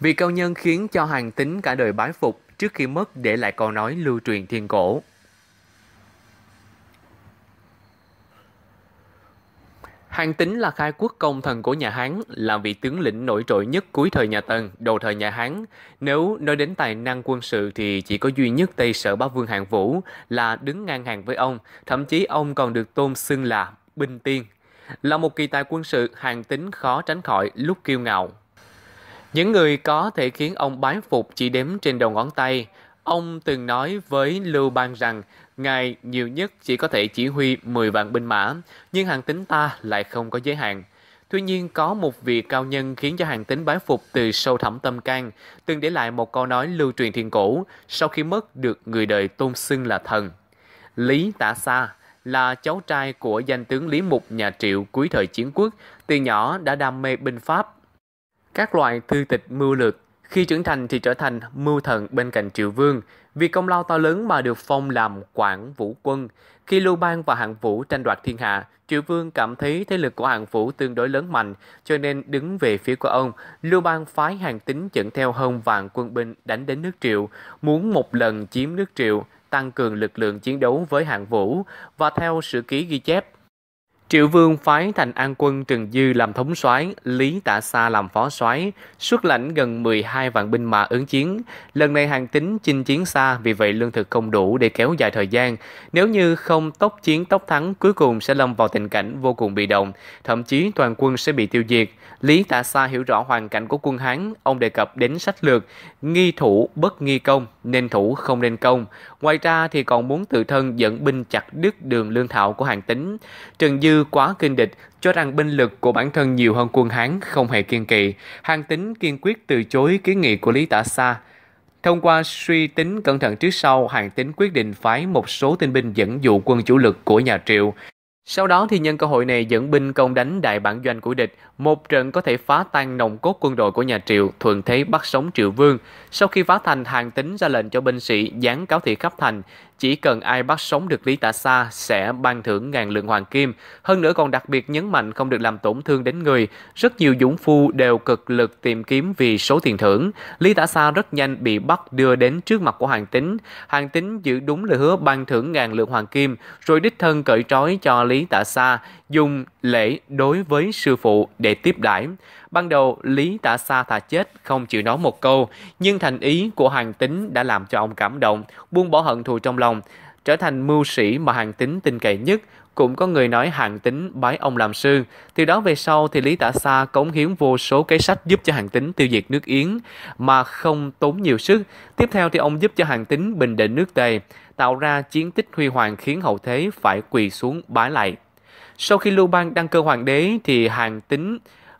Vị cao nhân khiến cho hàng tính cả đời bái phục trước khi mất để lại câu nói lưu truyền thiên cổ. Hàng Tính là khai quốc công thần của nhà Hán, là vị tướng lĩnh nổi trội nhất cuối thời nhà Tần, đầu thời nhà Hán. Nếu nói đến tài năng quân sự thì chỉ có duy nhất Tây Sở Bá Vương Hạng Vũ là đứng ngang hàng với ông, thậm chí ông còn được tôn xưng là Binh Tiên. Là một kỳ tài quân sự, Hàng Tính khó tránh khỏi lúc kiêu ngạo, những người có thể khiến ông bái phục chỉ đếm trên đầu ngón tay. Ông từng nói với Lưu Bang rằng ngài nhiều nhất chỉ có thể chỉ huy 10 vạn binh mã, nhưng hàng tính ta lại không có giới hạn. Tuy nhiên có một vị cao nhân khiến cho hàng tính bái phục từ sâu thẳm tâm can, từng để lại một câu nói lưu truyền thiên cổ sau khi mất được người đời tôn xưng là thần. Lý Tả Sa là cháu trai của danh tướng Lý Mục nhà Triệu cuối thời chiến quốc, từ nhỏ đã đam mê binh pháp, các loại thư tịch mưu lược khi trưởng thành thì trở thành mưu thần bên cạnh triệu vương vì công lao to lớn mà được phong làm quản vũ quân. Khi Lưu Bang và Hạng Vũ tranh đoạt thiên hạ, triệu vương cảm thấy thế lực của Hạng Vũ tương đối lớn mạnh, cho nên đứng về phía của ông. Lưu Bang phái hàng tính dẫn theo hơn vàng quân binh đánh đến nước triệu, muốn một lần chiếm nước triệu, tăng cường lực lượng chiến đấu với Hạng Vũ. Và theo sử ký ghi chép, Triệu Vương phái thành an quân Trần Dư làm thống soái, Lý Tạ Sa làm phó soái, xuất lãnh gần 12 vạn binh mã ứng chiến. Lần này hàng tính chinh chiến xa, vì vậy lương thực không đủ để kéo dài thời gian. Nếu như không tốc chiến tốc thắng, cuối cùng sẽ lâm vào tình cảnh vô cùng bị động, thậm chí toàn quân sẽ bị tiêu diệt. Lý Tạ Sa hiểu rõ hoàn cảnh của quân Hán, ông đề cập đến sách lược, nghi thủ bất nghi công, nên thủ không nên công. Ngoài ra thì còn muốn tự thân dẫn binh chặt đứt đường lương thảo của hàng tính. Trần Dư quá kinh địch cho rằng binh lực của bản thân nhiều hơn quân Hán không hề kiên kỵ. Hàng tính kiên quyết từ chối kiến nghị của Lý Tả Sa. Thông qua suy tính cẩn thận trước sau, Hàng tính quyết định phái một số tinh binh dẫn dụ quân chủ lực của nhà Triệu. Sau đó thì nhân cơ hội này dẫn binh công đánh đại bản doanh của địch, một trận có thể phá tan nòng cốt quân đội của nhà Triệu, thuận thế bắt sống Triệu Vương. Sau khi phá thành, hàng tính ra lệnh cho binh sĩ giáng cáo thị khắp thành, chỉ cần ai bắt sống được Lý Tả Sa sẽ ban thưởng ngàn lượng hoàng kim. Hơn nữa còn đặc biệt nhấn mạnh không được làm tổn thương đến người. Rất nhiều dũng phu đều cực lực tìm kiếm vì số tiền thưởng. Lý Tả Sa rất nhanh bị bắt đưa đến trước mặt của Hoàng Tính. Hoàng Tính giữ đúng lời hứa ban thưởng ngàn lượng hoàng kim, rồi đích thân cởi trói cho Lý Tả Sa dùng lễ đối với sư phụ để tiếp đãi. Ban đầu, Lý tả sa thà chết, không chịu nói một câu, nhưng thành ý của Hàng Tính đã làm cho ông cảm động, buông bỏ hận thù trong lòng, trở thành mưu sĩ mà Hàng Tính tin cậy nhất, cũng có người nói Hàng Tính bái ông làm sư. Từ đó về sau thì Lý Tả Sa cống hiến vô số cái sách giúp cho Hàng Tính tiêu diệt nước Yến mà không tốn nhiều sức. Tiếp theo thì ông giúp cho Hàng Tính bình định nước Tề, tạo ra chiến tích huy hoàng khiến hậu thế phải quỳ xuống bái lại. Sau khi Lưu Bang đăng cơ hoàng đế thì Hàng Tính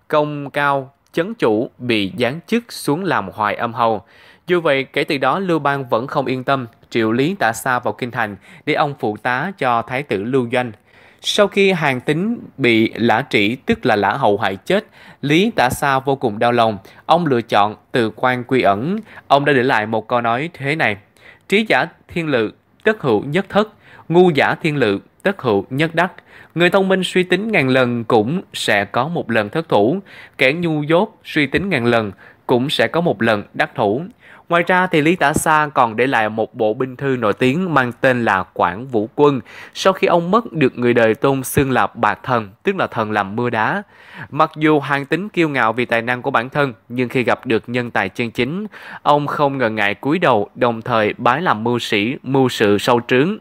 công cao chấn chủ bị giáng chức xuống làm hoài âm hầu. Dù vậy, kể từ đó Lưu Bang vẫn không yên tâm, triệu lý đã xa vào kinh thành để ông phụ tá cho thái tử Lưu Doanh. Sau khi hàng tính bị lã trĩ tức là lã hậu hại chết, Lý Tả Sa vô cùng đau lòng. Ông lựa chọn từ quan quy ẩn. Ông đã để lại một câu nói thế này. Trí giả thiên lự, tất hữu nhất thất, ngu giả thiên lự, tất hữu nhất đắc. Người thông minh suy tính ngàn lần cũng sẽ có một lần thất thủ. Kẻ nhu dốt suy tính ngàn lần cũng sẽ có một lần đắc thủ. Ngoài ra thì Lý Tả Sa còn để lại một bộ binh thư nổi tiếng mang tên là Quảng Vũ Quân. Sau khi ông mất được người đời tôn xưng là Bạc Thần, tức là thần làm mưa đá. Mặc dù hoàng tính kiêu ngạo vì tài năng của bản thân, nhưng khi gặp được nhân tài chân chính, ông không ngần ngại cúi đầu, đồng thời bái làm mưu sĩ, mưu sự sâu trướng.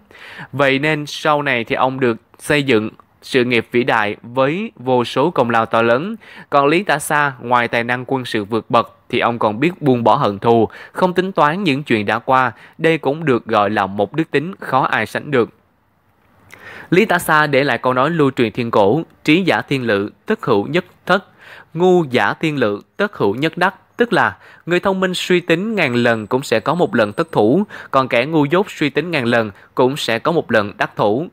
Vậy nên sau này thì ông được xây dựng sự nghiệp vĩ đại với vô số công lao to lớn. Còn Lý Tả Sa, ngoài tài năng quân sự vượt bậc, thì ông còn biết buông bỏ hận thù, không tính toán những chuyện đã qua. Đây cũng được gọi là một đức tính khó ai sánh được. Lý Tả Sa để lại câu nói lưu truyền thiên cổ, trí giả thiên lự, tất hữu nhất thất, ngu giả thiên lự, tất hữu nhất đắc. Tức là người thông minh suy tính ngàn lần cũng sẽ có một lần thất thủ, còn kẻ ngu dốt suy tính ngàn lần cũng sẽ có một lần đắc thủ.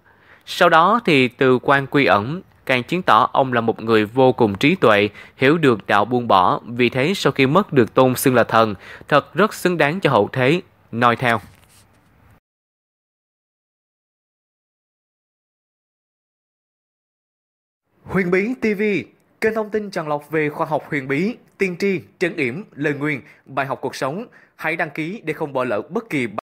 Sau đó thì từ quan quy ẩn càng chứng tỏ ông là một người vô cùng trí tuệ, hiểu được đạo buông bỏ, vì thế sau khi mất được tôn xưng là thần, thật rất xứng đáng cho hậu thế, noi theo. Huyền Bí TV, kênh thông tin tràn lọc về khoa học huyền bí, tiên tri, trấn yểm, lời nguyền, bài học cuộc sống. Hãy đăng ký để không bỏ lỡ bất kỳ bài